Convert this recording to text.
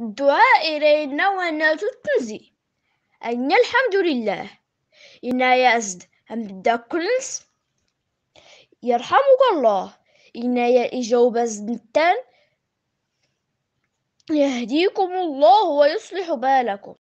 دعاء إلينا ونات تنزي أن الحمد لله إنا يزد أم داكلنس يرحمك الله إنا يجوب زنتان يهديكم الله ويصلح بالكم